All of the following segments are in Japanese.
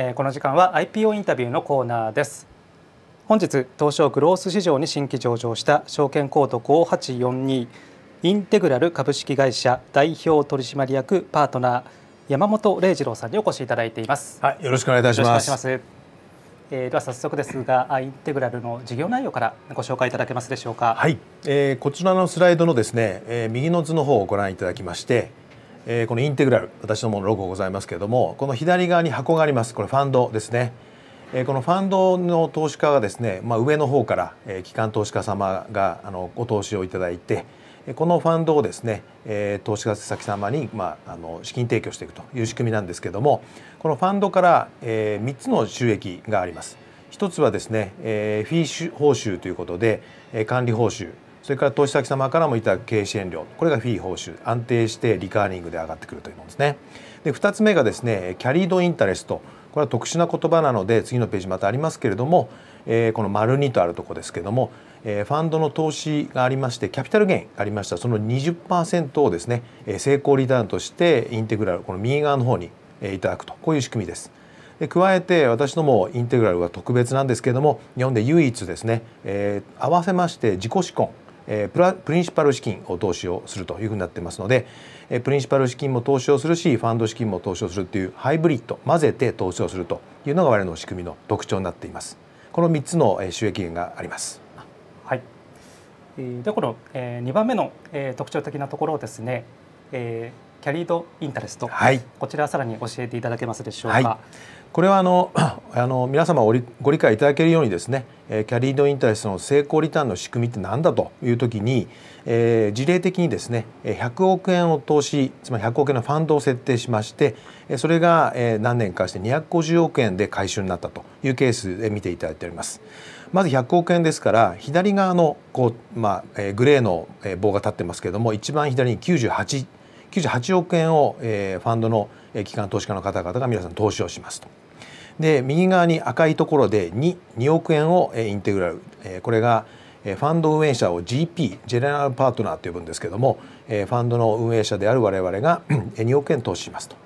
えー、この時間は IPO インタビューのコーナーです本日東証グロース市場に新規上場した証券コード5842インテグラル株式会社代表取締役パートナー山本礼二郎さんにお越しいただいています、はい、よろしくお願いいたしますえー、では早速ですが、インテグラルの事業内容からご紹介いただけますでしょうか。はい、えー、こちらのスライドのですね、えー、右の図の方をご覧いただきまして、えー、このインテグラル私どものロゴございますけれどもこの左側に箱がありますこれファンドですね、えー、このファンドの投資家がですね、まあ、上の方から、えー、機関投資家様があのご投資をいただいてこのファンドをですね、えー、投資家先様に、まあ、あの資金提供していくという仕組みなんですけれどもこのファンドから、えー、3つの収益があります。一つはですね、えー、フィッシュ報酬ということで、えー、管理報酬それから投資先様からもいた経営支援料これがフィー報酬安定してリカーリングで上がってくるというものですねで2つ目がですねキャリードインタレストこれは特殊な言葉なので次のページまたありますけれども、えこの丸2とあるとこですけども、えファンドの投資がありましてキャピタルゲインがありましたその20%をですね成功リターンとしてインテグラルこの右側の方にいただくとこういう仕組みです。で加えて私どもインテグラルは特別なんですけれども日本で唯一ですね、えー、合わせまして自己資本えプラプリンシパル資金を投資をするというふうになってますので、えプリンシパル資金も投資をするしファンド資金も投資をするというハイブリッド混ぜて投資をするというのが我々の仕組みの特徴になっていますこの3つの収益源がありますはいでこの2番目の特徴的なところをですねキャリードインタレスト、はい、こちらさらに教えていただけますでしょうか、はいこれはあの あの皆様ご理解いただけるようにですねキャリードインタレストの成功リターンの仕組みって何だという時に、えー、事例的にですね100億円を投資つまり100億円のファンドを設定しましてそれが何年かして250億円で回収になったというケースで見ていただいております。まず100億円ですから左側のこう、まあ、グレーの棒が立ってますけれども一番左に9898 98億円を、えー、ファンドの機関投資家の方々が皆さん投資をしますと。で右側に赤いところで 2, 2億円をインテグラルこれがファンド運営者を GP ジェネラルパートナーと呼ぶんですけどもファンドの運営者である我々が2 億円投資しますと。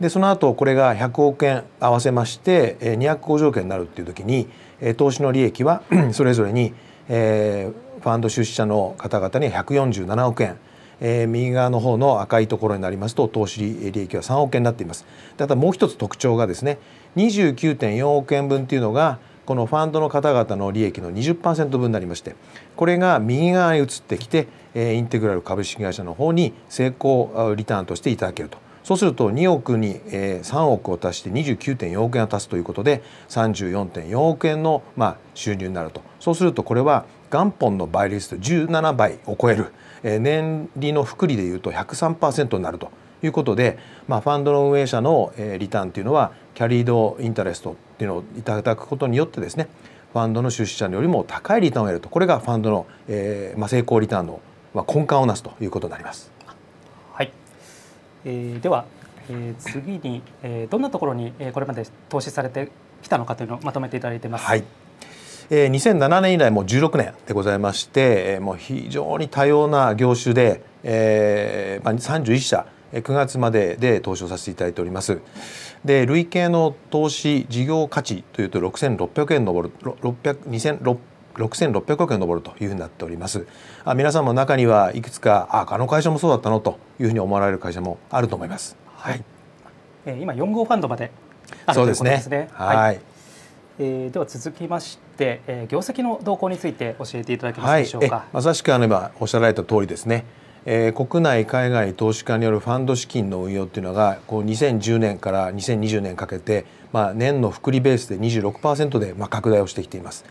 でその後これが100億円合わせまして250億円になるっていう時に投資の利益は それぞれにファンド出資者の方々には147億円えー、右側の方の赤いところになりますと投資利益は3億円になっています。ただもう一つ特徴がですね29.4億円分っていうのがこのファンドの方々の利益の20%分になりましてこれが右側に移ってきて、えー、インテグラル株式会社の方に成功リターンとしていただけると。そうすると2億に3億を足して29.4億円を足すということで34.4億円のまあ収入になるとそうするとこれは元本の倍率と17倍を超えるえ年利の複利でいうと103%になるということで、まあ、ファンドの運営者の、えリターンというのはキャリードインタレストっていうのをいただくことによってですねファンドの出資者よりも高いリターンを得るとこれがファンドの、えまあ、成功リターンの、まあ、根幹をなすということになります。はい、えー、では、え次に、えどんなところに、えこれまで投資されてきたのかというのをまとめていただいてます。はいえー、2007年以来もう16年でございまして、えー、もう非常に多様な業種で、えーまあ、31社9月までで投資をさせていただいております。で累計の投資事業価値というと6600円上る600 2600億円上るというふうになっておりますあ皆さんも中にはいくつかああの会社もそうだったのというふうに思われる会社もあると思います、はい、今4号ファンドまであるとうですね。すねはい、はいえー、では続きまして、えー、業績の動向について教えていただけますでしょうか、はい、まさしくあの今おっしゃられた通りですね、えー、国内海外投資家によるファンド資金の運用っていうのがこう2010年から2020年かけて、まあ、年の複利ベースで26%でまあ拡大をしてきています。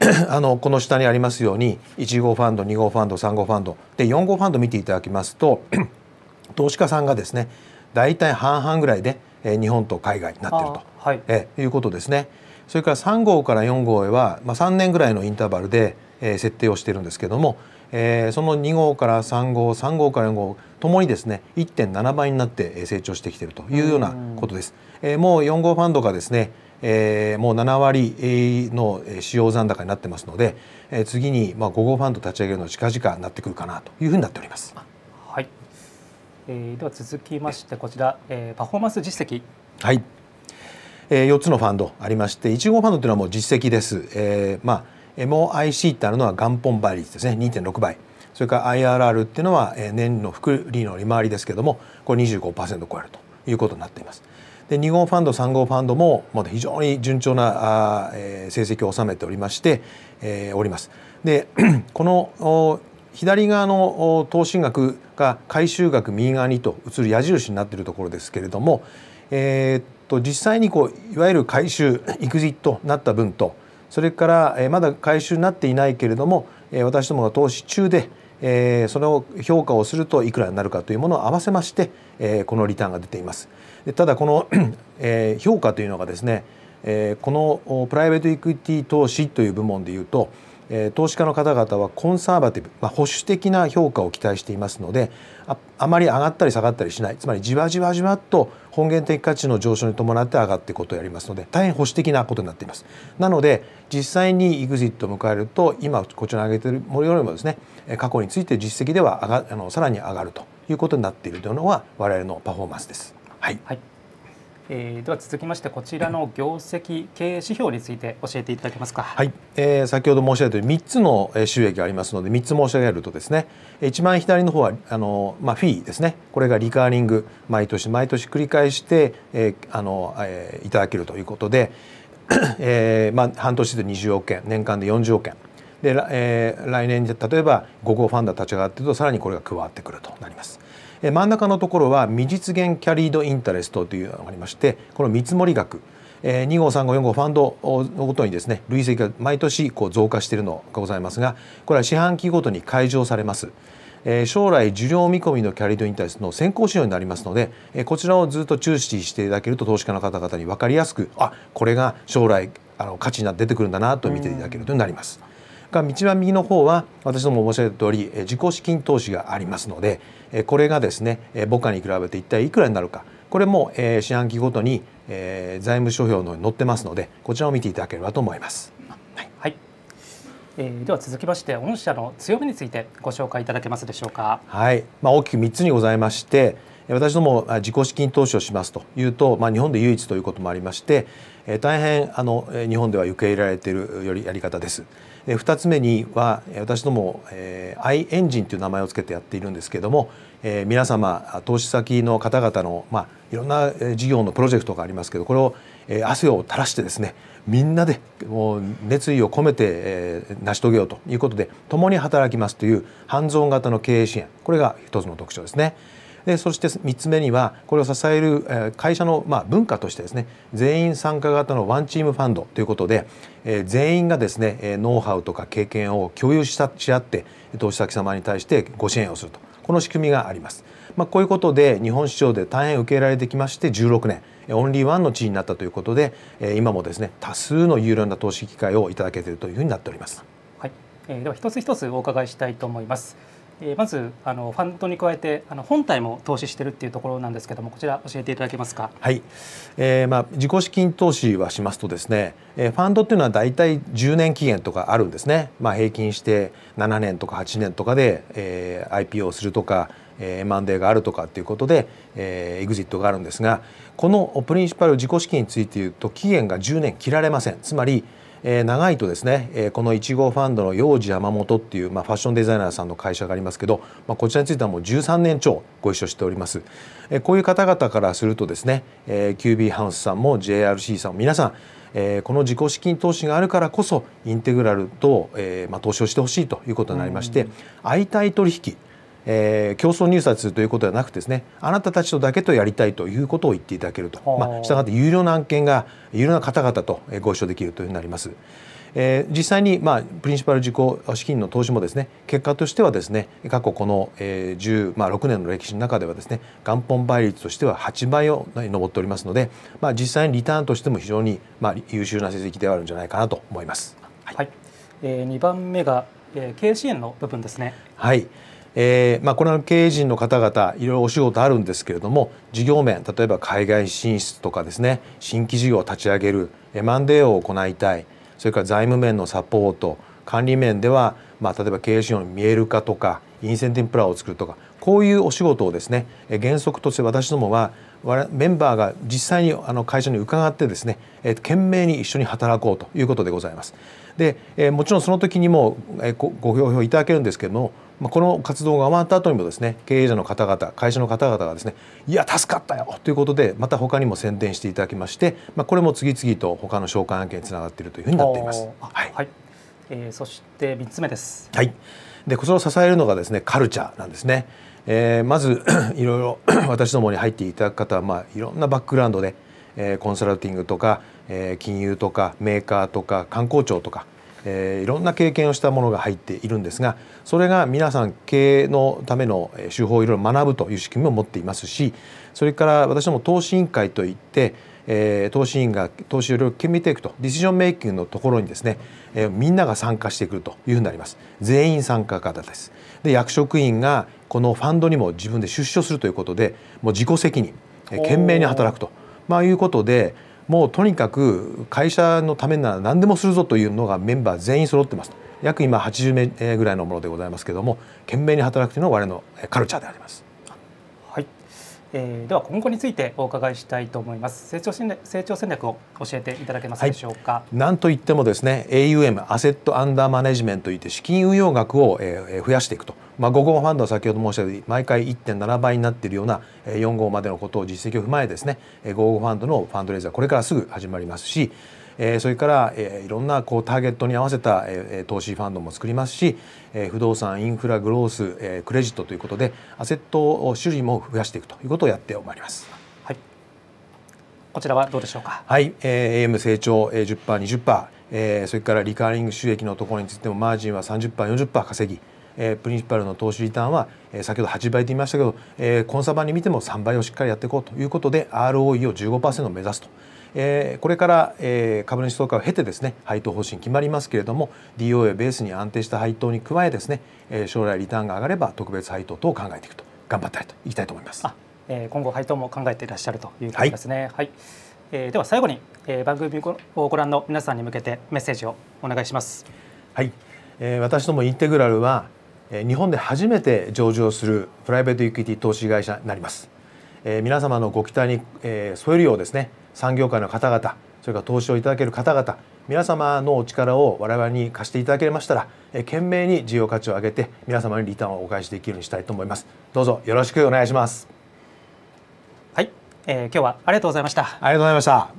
あのこの下にありますように1号ファンド2号ファンド3号ファンドで4号ファンド見ていただきますと 投資家さんがですね大体半々ぐらいで日本と海外になっていると、はい、えいうことですね。それから3号から4号へは、まあ、3年ぐらいのインターバルで、えー、設定をしてるんですけども、えー、その2号から3号3号から4号ともにですね1.7倍になって成長してきているというようなことです。えー、もう4号ファンドがですねえー、もう7割の使用残高になってますので、えー、次にまあ5号ファンド立ち上げるの近々なってくるかなというふうになっております。はい。えー、では続きましてこちら、えー、パフォーマンス実績。はい。えー、4つのファンドありまして1号ファンドというのはもう実績です、えー、まあ MOIC ってあるのは元本倍率ですね2.6倍それから IRR っていうのは年の複利の利回りですけどもこれ25%超えるということになっています。で2号ファンド3号ファンドもまだ非常に順調な成績を収めておりまして、えー、おります。で この左側の投資額が回収額右側にと映る矢印になっているところですけれども、えー、っと実際にこういわゆる回収エクジットなった分とそれから、えまだ回収になっていないけれども、え私どもが投資中で、えそれを評価をするといくらになるかというものを合わせまして、えこのリターンが出ています。でただこの、え評価というのがですね、えこのプライベートエクイティ投資という部門でいうとえ投資家の方々はコンサーバティブ、まあ、保守的な評価を期待していますのであまり上がったり下がったりしないつまりじわじわじわっと本源的価値の上昇に伴って上がっていくことをやりますので大変保守的なことになっていますなので実際に EXIT を迎えると今こちらに挙げているものよりもですね過去について実績では上があのさらに上がるということになっているというのは我々のパフォーマンスです。はい、はいえー、では続きましてこちらの業績経営指標について教えていただけますか。はい、えー、先ほど申し上げたように3つの収益がありますので3つ申し上げるとですね一番左の方はあのまあフィーですねこれがリカーリング毎年毎年繰り返して、えー、あの、えー、いただけるということで、えー、まあ半年で20億円年間で40億円。で、えー、来年例えば5号ファンダ立ち上がっているとさらにこれが加わってくるとなります。真ん中のところは未実現キャリードインタレストというのがありましてこの見積額えー、2号3号4号ファンドのごとにですね累積が毎年こう増加しているのがございますがこれは四半期ごとに解除されます。え将来受領見込みのキャリードインタレスの先行仕様になりますので、えこちらをずっと注視していただけると投資家の方々に分かりやすくあこれが将来あの価値にが出てくるんだなと見ていただけるようになります。うんが一番右の方は私ども申し上げた通り自己資金投資がありますのでこれがですね母価に比べて一体いくらになるかこれも四半期ごとに財務諸表のに載ってますのでこちらを見ていただければと思います。はい、えでは続きまして御社の強みについてご紹介いただけますでしょうか。はい、まあ、大きく3つにございまして、私ども自己資金投資をしますというと、まあ、日本で唯一ということもありまして大変あの日本では受け入れられているよりやり方です。2つ目には私ども、えー、i エンジンという名前を付けてやっているんですけれども、え皆様投資先の方々の、まあ、いろんな事業のプロジェクトがありますけどこれを、え汗を垂らしてですねみんなでもう熱意を込めて、え成し遂げようということで共に働きますという半蔵型の経営支援これが一つの特徴ですね。でそして3つ目にはこれを支える会社のま文化としてですね全員参加型のワンチームファンドということで全員がですねノウハウとか経験を共有したし合って投資先様に対してご支援をするとこの仕組みがあります。まあ、こういうことで日本市場で大変受け入れられてきまして16年オンリーワンの地位になったということで今もですね多数の有料な投資機会をいただけているというふうになっております。はい、えでは一つ一つお伺いしたいと思います。えー、まずあのファンドに加えてあの本体も投資してるっていうところなんですけどもこちら教えていただけますか。はい、えー、まあ自己資金投資はしますとですね、えー、ファンドっていうのはだいたい10年期限とかあるんですね。まあ平均して7年とか8年とかで、えー、IPO をするとか。えン M&A があるとかっていうことで、えー、エグジットがあるんですがこのプリンシパル自己資金について言うと期限が10年切られませんつまりえー、長いとですね、えー、この1号ファンドの幼児山本っていう、まあ、ファッションデザイナーさんの会社がありますけど、まあ、こちらについてはもう13年超ご一緒しております、えー、こういう方々からするとですね、えー、QB ハウスさんも JRC さんも皆さんえー、この自己資金投資があるからこそインテグラルと、えーまあ、投資をしてほしいということになりまして、相対取引えー、競争入札ということではなくですねあなたたちとだけとやりたいということを言っていただけると、まあ、したがって有料な案件が有料な方々とご一緒できるというふうになります。えー、実際に、まあ、プリンシパル自己資金の投資もですね結果としてはですね過去この、えー、16、まあ、年の歴史の中ではですね元本倍率としては8倍を上っておりますので、まあ、実際にリターンとしても非常に、まあ、優秀な成績ではあるんじゃないかなと思います。はい、はい、えー、2番目が、えー、経営支援の部分ですね。はいえーまあ、これは経営陣の方々いろいろお仕事あるんですけれども事業面例えば海外進出とかですね新規事業を立ち上げる M&A を行いたいそれから財務面のサポート管理面では、まあ、例えば経営陣の見える化とかインセンティブプランを作るとかこういうお仕事をですね原則として私どもはメンバーが実際にあの会社に伺ってですね懸命に一緒に働こうということでございます。でもちろんその時にもご評評いただけるんですけどもまあ、この活動が終わった後にもですね経営者の方々会社の方々がですねいや助かったよということでまた他にも宣伝していただきまして、まあ、これも次々と他の紹介案件につながっているというふうになっています。はい、はい、えー、そして3つ目です、はい、でこちらを支えるのがですねカルチャーなんですね、えー、まず いろいろ 私どもに入っていただく方は、まあ、いろんなバックグラウンドで、えー、コンサルティングとか、えー、金融とかメーカーとか観光庁とかえー、いろんな経験をしたものが入っているんですがそれが皆さん経営のための手法をいろいろ学ぶという仕組みも持っていますしそれから私ども投資委員会といって、えー、投資委員が投資をいろいろ決めていくとディシジョンメイキングのところにですね、えー、みんなが参加してくるというふうになります全員参加型ですで役職員がこのファンドにも自分で出所するということでもう自己責任懸命に働くと、まあ、いうことでもうとにかく会社のためなら何でもするぞというのがメンバー全員揃ってます約今80名ぐらいのものでございますけども懸命に働くというのが我々のカルチャーであります。えー、では今後についてお伺いしたいと思います成長戦略成長戦略を教えていただけますでしょうか、はい、なんといってもですね AUM アセットアンダーマネジメントといって資金運用額を、えー、増やしていくとまあ、5号ファンドは先ほど申したように毎回1.7倍になっているような4号までのことを実績を踏まえですね5号ファンドのファンドレーザはこれからすぐ始まりますしえー、それから、えー、いろんなこうターゲットに合わせた、えー、投資ファンドも作りますし、えー、不動産インフラグロース、えー、クレジットということでアセット種類も増やしていくということをやってまいります。はい、こちらはどうでしょうか。はい、えー、AM 成長、え10パー20パー、えー、それからリカーリング収益のところについてもマージンは30パー40パー稼ぎ。えー、プリンシパルの投資リターンは、えー、先ほど8倍と言いましたけど、えー、コンサバに見ても3倍をしっかりやっていこうということで ROE を15%目指すとえー、これから、えー、株主総会を経てですね配当方針決まりますけれども DOA をベースに安定した配当に加えですね、えー、将来リターンが上がれば特別配当等を考えていくと頑張ったいといきたいと思います。えー、今後配当も考えていらっしゃるということですね。はい、はい、えー、では最後に、えー、番組をご覧の皆さんに向けてメッセージをお願いします。はい、えー、私どもインテグラルは日本で初めて上場するプライベートイクイティ投資会社になります。えー、皆様のご期待に、えー、添えるようですね産業界の方々それから投資をいただける方々皆様のお力を我々に貸していただけましたら懸命に事要価値を上げて皆様にリターンをお返しできるようにしたいと思いますどうぞよろしくお願いしますはい、えー、今日はありがとうございましたありがとうございました